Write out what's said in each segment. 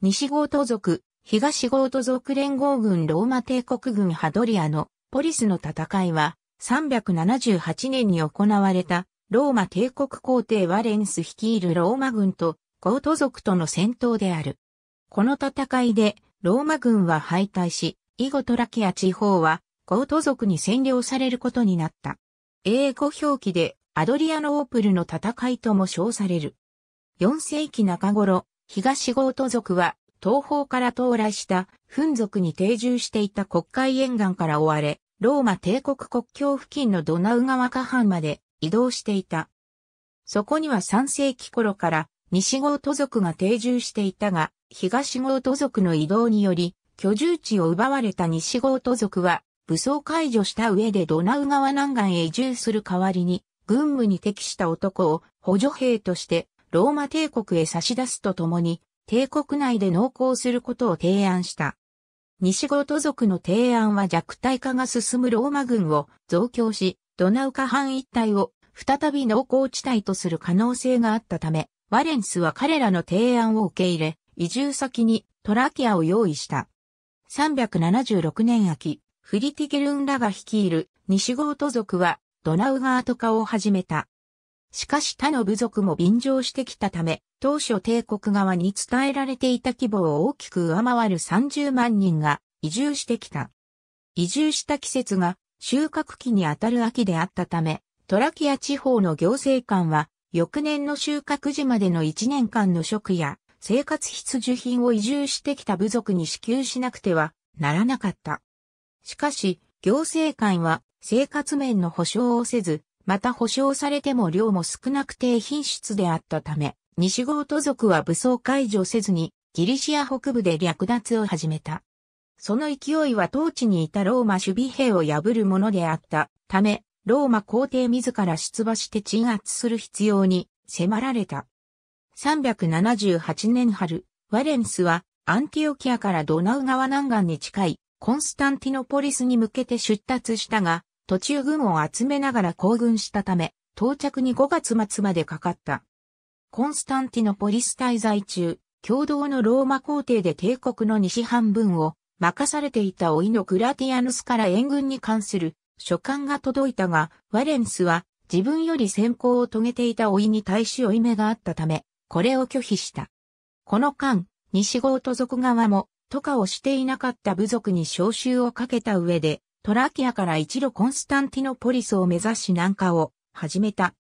西ゴート族、東ゴート族連合軍ローマ帝国軍ハドリアのポリスの戦いは378年に行われたローマ帝国皇帝ワレンス率いるローマ軍とゴート族との戦闘である。この戦いでローマ軍は敗退し、イゴトラキア地方はゴート族に占領されることになった。英語表記でアドリアノープルの戦いとも称される。4世紀中頃、東豪都族は、東方から到来した、フン族に定住していた国会沿岸から追われ、ローマ帝国国境付近のドナウ川河畔まで移動していた。そこには3世紀頃から、西豪都族が定住していたが、東豪都族の移動により、居住地を奪われた西豪都族は、武装解除した上でドナウ川南岸へ移住する代わりに、軍務に適した男を補助兵としてローマ帝国へ差し出すとともに、帝国内で農耕することを提案した。西ゴート族の提案は弱体化が進むローマ軍を増強し、ドナウカ半一帯を再び農耕地帯とする可能性があったため、ワレンスは彼らの提案を受け入れ、移住先にトラキアを用意した。376年秋、フリティゲルンらが率いる西ゴート族はドナウガート化を始めた。しかし他の部族も便乗してきたため、当初帝国側に伝えられていた規模を大きく上回る30万人が移住してきた。移住した季節が収穫期にあたる秋であったため、トラキア地方の行政官は、翌年の収穫時までの1年間の食や生活必需品を移住してきた部族に支給しなくてはならなかった。しかし、行政官は生活面の保障をせず、また保証されても量も少なく低品質であったため、西ゴート族は武装解除せずに、ギリシア北部で略奪を始めた。その勢いは当地にいたローマ守備兵を破るものであったため、ローマ皇帝自ら出馬して鎮圧する必要に迫られた。378年春、ワレンスはアンティオキアからドナウ川南岸に近いコンスタンティノポリスに向けて出立したが、途中軍を集めながら行軍したため、到着に5月末までかかった。コンスタンティノポリス滞在中、共同のローマ皇帝で帝国の西半分を任されていた老いのグラティアヌスから援軍に関する書簡が届いたが、ワレンスは自分より先行を遂げていた老いに対し負い目があったため、これを拒否した。この間、西郷都族側も、渡かをしていなかった部族に召集をかけた上で、トラキアから一路コンスタンティノポリスを目指し南下を始めた。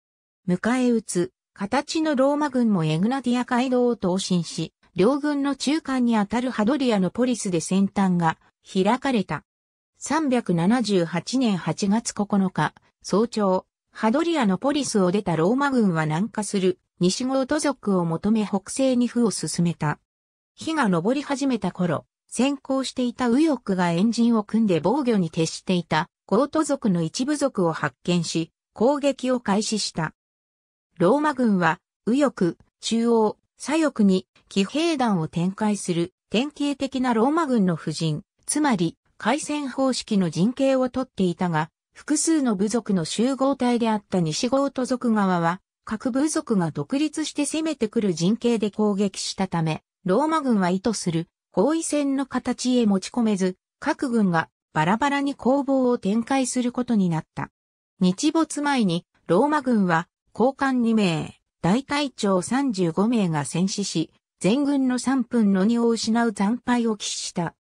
迎え撃つ、形のローマ軍もエグナディア街道を投進し、両軍の中間にあたるハドリアのポリスで先端が開かれた。378年8月9日、早朝、ハドリアのポリスを出たローマ軍は南下する西ゴート族を求め北西に歩を進めた。日が昇り始めた頃、先行していた右翼がエンジンを組んで防御に徹していたゴート族の一部族を発見し、攻撃を開始した。ローマ軍は右翼、中央、左翼に騎兵団を展開する典型的なローマ軍の布陣、つまり海戦方式の陣形をとっていたが、複数の部族の集合体であった西ゴート族側は、各部族が独立して攻めてくる陣形で攻撃したため、ローマ軍は意図する包囲戦の形へ持ち込めず、各軍がバラバラに攻防を展開することになった。日没前にローマ軍は交換2名、大隊長35名が戦死し、全軍の3分の2を失う惨敗を喫した。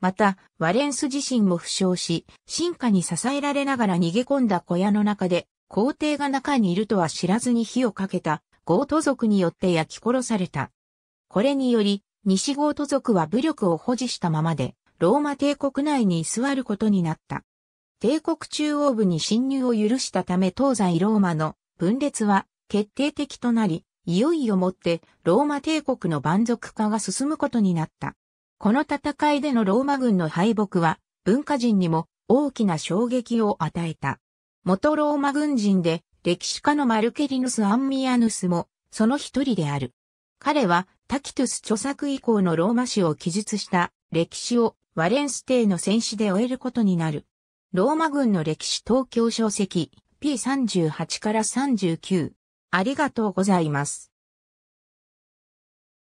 また、ワレンス自身も負傷し、進化に支えられながら逃げ込んだ小屋の中で、皇帝が中にいるとは知らずに火をかけた、ゴート族によって焼き殺された。これにより、西ゴート族は武力を保持したままで、ローマ帝国内に居座ることになった。帝国中央部に侵入を許したため東西ローマの分裂は決定的となり、いよいよもってローマ帝国の蛮族化が進むことになった。この戦いでのローマ軍の敗北は文化人にも大きな衝撃を与えた。元ローマ軍人で歴史家のマルケリヌス・アンミアヌスもその一人である。彼はタキトゥス著作以降のローマ史を記述した歴史をワレンス帝の戦死で終えることになる。ローマ軍の歴史東京書籍 P38 から39。ありがとうございます。